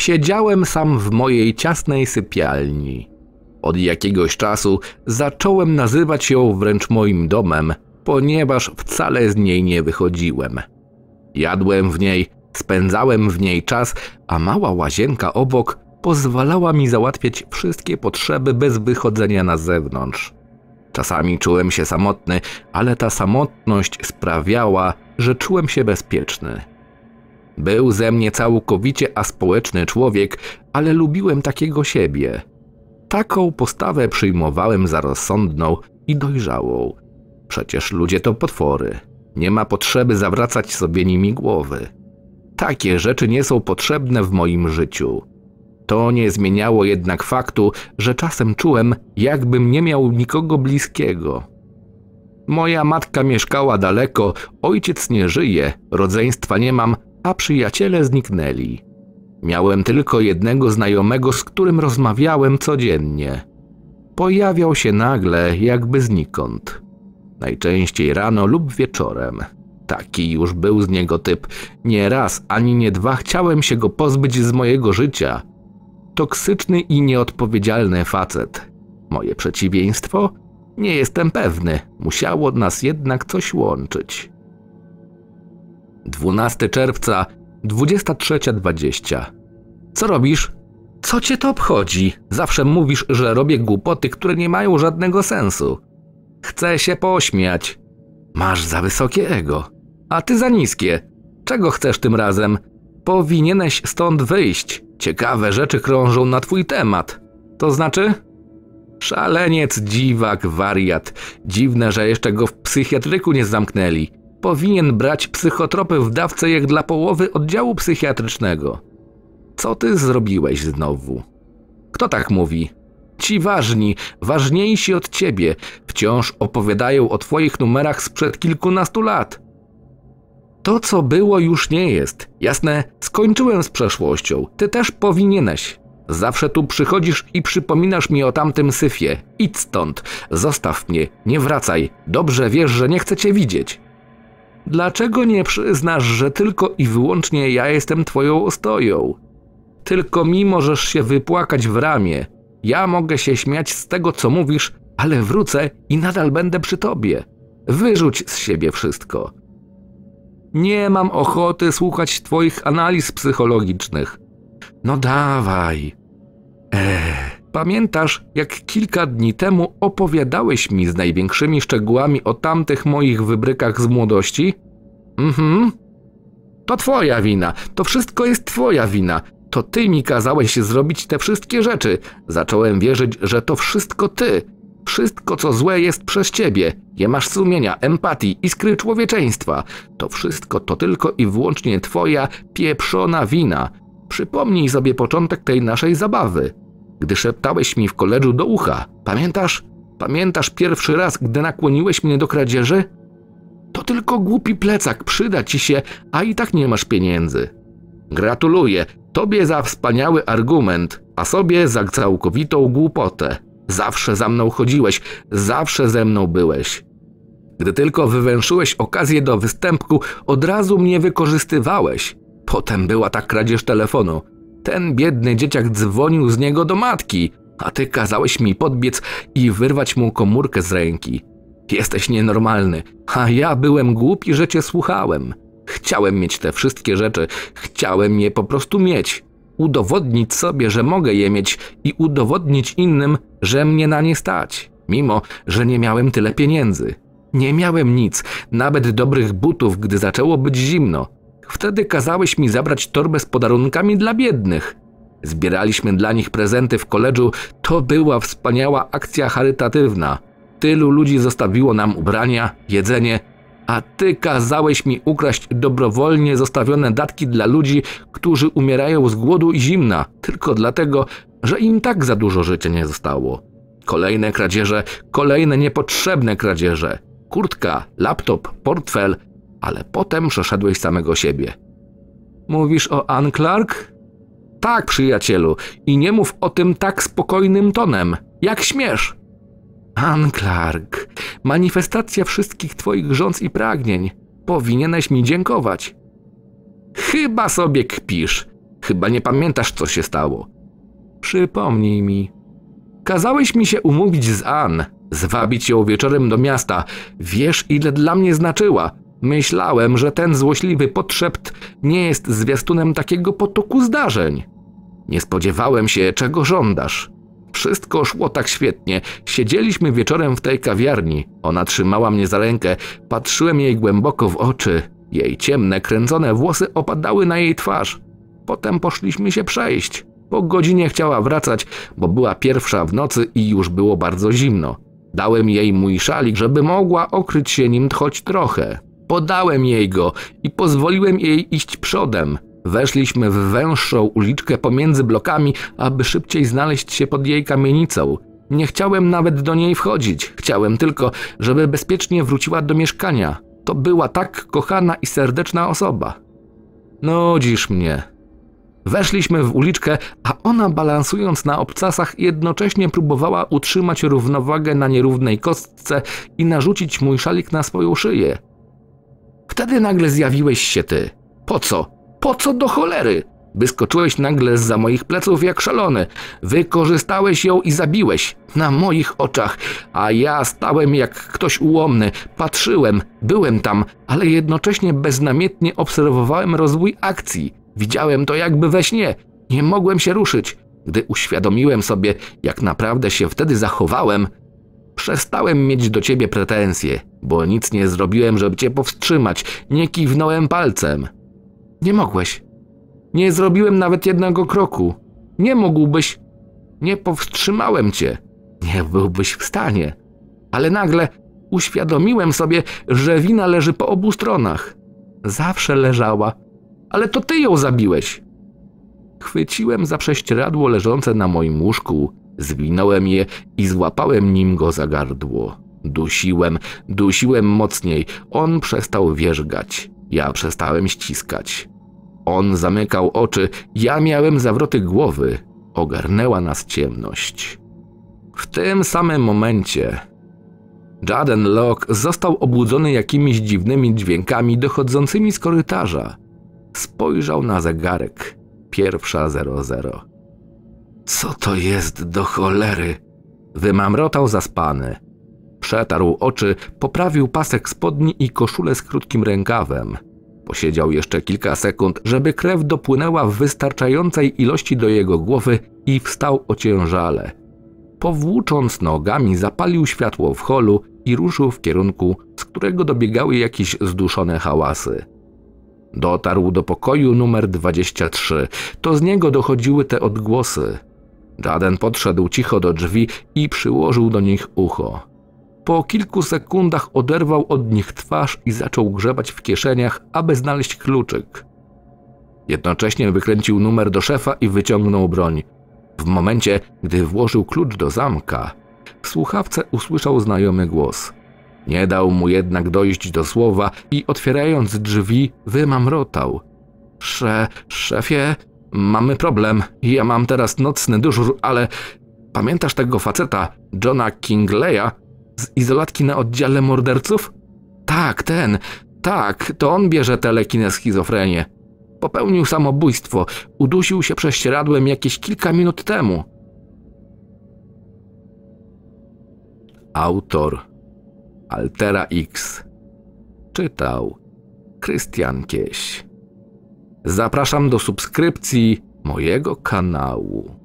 Siedziałem sam w mojej ciasnej sypialni. Od jakiegoś czasu zacząłem nazywać ją wręcz moim domem, ponieważ wcale z niej nie wychodziłem. Jadłem w niej, spędzałem w niej czas, a mała łazienka obok pozwalała mi załatwiać wszystkie potrzeby bez wychodzenia na zewnątrz. Czasami czułem się samotny, ale ta samotność sprawiała, że czułem się bezpieczny. Był ze mnie całkowicie aspołeczny człowiek, ale lubiłem takiego siebie. Taką postawę przyjmowałem za rozsądną i dojrzałą. Przecież ludzie to potwory. Nie ma potrzeby zawracać sobie nimi głowy. Takie rzeczy nie są potrzebne w moim życiu. To nie zmieniało jednak faktu, że czasem czułem, jakbym nie miał nikogo bliskiego. Moja matka mieszkała daleko, ojciec nie żyje, rodzeństwa nie mam, a przyjaciele zniknęli. Miałem tylko jednego znajomego, z którym rozmawiałem codziennie. Pojawiał się nagle, jakby znikąd. Najczęściej rano lub wieczorem. Taki już był z niego typ. Nie raz ani nie dwa chciałem się go pozbyć z mojego życia. Toksyczny i nieodpowiedzialny facet. Moje przeciwieństwo? Nie jestem pewny. Musiało nas jednak coś łączyć. 12 czerwca, 23.20. Co robisz? Co cię to obchodzi? Zawsze mówisz, że robię głupoty, które nie mają żadnego sensu. Chcę się pośmiać. Masz za wysokie ego, a ty za niskie. Czego chcesz tym razem? Powinieneś stąd wyjść. Ciekawe rzeczy krążą na twój temat. To znaczy? Szaleniec, dziwak, wariat. Dziwne, że jeszcze go w psychiatryku nie zamknęli powinien brać psychotropy w dawce jak dla połowy oddziału psychiatrycznego. Co ty zrobiłeś znowu? Kto tak mówi? Ci ważni, ważniejsi od ciebie, wciąż opowiadają o twoich numerach sprzed kilkunastu lat. To, co było, już nie jest. Jasne, skończyłem z przeszłością. Ty też powinieneś. Zawsze tu przychodzisz i przypominasz mi o tamtym syfie. Idź stąd. Zostaw mnie. Nie wracaj. Dobrze wiesz, że nie chcę cię widzieć. Dlaczego nie przyznasz, że tylko i wyłącznie ja jestem twoją ostoją? Tylko mi możesz się wypłakać w ramię. Ja mogę się śmiać z tego, co mówisz, ale wrócę i nadal będę przy tobie. Wyrzuć z siebie wszystko. Nie mam ochoty słuchać twoich analiz psychologicznych. No dawaj. Eee. Pamiętasz, jak kilka dni temu opowiadałeś mi z największymi szczegółami o tamtych moich wybrykach z młodości? Mhm. To twoja wina, to wszystko jest twoja wina. To ty mi kazałeś zrobić te wszystkie rzeczy. Zacząłem wierzyć, że to wszystko ty. Wszystko, co złe jest przez ciebie. Nie masz sumienia, empatii, iskry człowieczeństwa. To wszystko to tylko i wyłącznie twoja pieprzona wina. Przypomnij sobie początek tej naszej zabawy gdy szeptałeś mi w koledżu do ucha. Pamiętasz? Pamiętasz pierwszy raz, gdy nakłoniłeś mnie do kradzieży? To tylko głupi plecak, przyda ci się, a i tak nie masz pieniędzy. Gratuluję, tobie za wspaniały argument, a sobie za całkowitą głupotę. Zawsze za mną chodziłeś, zawsze ze mną byłeś. Gdy tylko wywęszyłeś okazję do występku, od razu mnie wykorzystywałeś. Potem była ta kradzież telefonu ten biedny dzieciak dzwonił z niego do matki, a ty kazałeś mi podbiec i wyrwać mu komórkę z ręki. Jesteś nienormalny, a ja byłem głupi, że cię słuchałem. Chciałem mieć te wszystkie rzeczy, chciałem je po prostu mieć. Udowodnić sobie, że mogę je mieć i udowodnić innym, że mnie na nie stać, mimo że nie miałem tyle pieniędzy. Nie miałem nic, nawet dobrych butów, gdy zaczęło być zimno. Wtedy kazałeś mi zabrać torbę z podarunkami dla biednych. Zbieraliśmy dla nich prezenty w koledżu, to była wspaniała akcja charytatywna. Tylu ludzi zostawiło nam ubrania, jedzenie, a ty kazałeś mi ukraść dobrowolnie zostawione datki dla ludzi, którzy umierają z głodu i zimna, tylko dlatego, że im tak za dużo życia nie zostało. Kolejne kradzieże, kolejne niepotrzebne kradzieże. Kurtka, laptop, portfel – ale potem przeszedłeś samego siebie. Mówisz o Ann Clark? Tak, przyjacielu, i nie mów o tym tak spokojnym tonem. Jak śmiesz? Ann Clark, manifestacja wszystkich twoich rządz i pragnień. Powinieneś mi dziękować. Chyba sobie kpisz. Chyba nie pamiętasz, co się stało. Przypomnij mi. Kazałeś mi się umówić z Ann, zwabić ją wieczorem do miasta. Wiesz, ile dla mnie znaczyła. Myślałem, że ten złośliwy potrzept nie jest zwiastunem takiego potoku zdarzeń. Nie spodziewałem się, czego żądasz. Wszystko szło tak świetnie. Siedzieliśmy wieczorem w tej kawiarni. Ona trzymała mnie za rękę. Patrzyłem jej głęboko w oczy. Jej ciemne, kręcone włosy opadały na jej twarz. Potem poszliśmy się przejść. Po godzinie chciała wracać, bo była pierwsza w nocy i już było bardzo zimno. Dałem jej mój szalik, żeby mogła okryć się nim choć trochę. Podałem jej go i pozwoliłem jej iść przodem. Weszliśmy w węższą uliczkę pomiędzy blokami, aby szybciej znaleźć się pod jej kamienicą. Nie chciałem nawet do niej wchodzić, chciałem tylko, żeby bezpiecznie wróciła do mieszkania. To była tak kochana i serdeczna osoba. Nudzisz mnie. Weszliśmy w uliczkę, a ona balansując na obcasach jednocześnie próbowała utrzymać równowagę na nierównej kostce i narzucić mój szalik na swoją szyję. Wtedy nagle zjawiłeś się ty. Po co? Po co do cholery? Wyskoczyłeś nagle za moich pleców jak szalony. Wykorzystałeś ją i zabiłeś. Na moich oczach. A ja stałem jak ktoś ułomny. Patrzyłem, byłem tam, ale jednocześnie beznamiętnie obserwowałem rozwój akcji. Widziałem to jakby we śnie. Nie mogłem się ruszyć. Gdy uświadomiłem sobie, jak naprawdę się wtedy zachowałem, Przestałem mieć do ciebie pretensje, bo nic nie zrobiłem, żeby cię powstrzymać. Nie kiwnąłem palcem. Nie mogłeś. Nie zrobiłem nawet jednego kroku. Nie mógłbyś. Nie powstrzymałem cię. Nie byłbyś w stanie. Ale nagle uświadomiłem sobie, że wina leży po obu stronach. Zawsze leżała. Ale to ty ją zabiłeś. Chwyciłem za prześcieradło leżące na moim łóżku Zwinąłem je i złapałem nim go za gardło. Dusiłem, dusiłem mocniej. On przestał wierzgać. Ja przestałem ściskać. On zamykał oczy, ja miałem zawroty głowy. Ogarnęła nas ciemność. W tym samym momencie Jaden Locke został obudzony jakimiś dziwnymi dźwiękami dochodzącymi z korytarza. Spojrzał na zegarek. Pierwsza zero zero. Co to jest do cholery? Wymamrotał zaspany. Przetarł oczy, poprawił pasek spodni i koszulę z krótkim rękawem. Posiedział jeszcze kilka sekund, żeby krew dopłynęła w wystarczającej ilości do jego głowy i wstał ociężale. Powłócząc nogami, zapalił światło w holu i ruszył w kierunku, z którego dobiegały jakieś zduszone hałasy. Dotarł do pokoju numer 23. To z niego dochodziły te odgłosy. Jaden podszedł cicho do drzwi i przyłożył do nich ucho. Po kilku sekundach oderwał od nich twarz i zaczął grzebać w kieszeniach, aby znaleźć kluczyk. Jednocześnie wykręcił numer do szefa i wyciągnął broń. W momencie, gdy włożył klucz do zamka, w słuchawce usłyszał znajomy głos. Nie dał mu jednak dojść do słowa i otwierając drzwi, wymamrotał. Sze, szefie, Mamy problem. Ja mam teraz nocny dyżur, ale pamiętasz tego faceta, Johna Kingleya, z izolatki na oddziale morderców? Tak, ten. Tak, to on bierze telekinę schizofrenię. Popełnił samobójstwo. Udusił się prześcieradłem jakieś kilka minut temu. Autor Altera X Czytał Krystian Kieś Zapraszam do subskrypcji mojego kanału.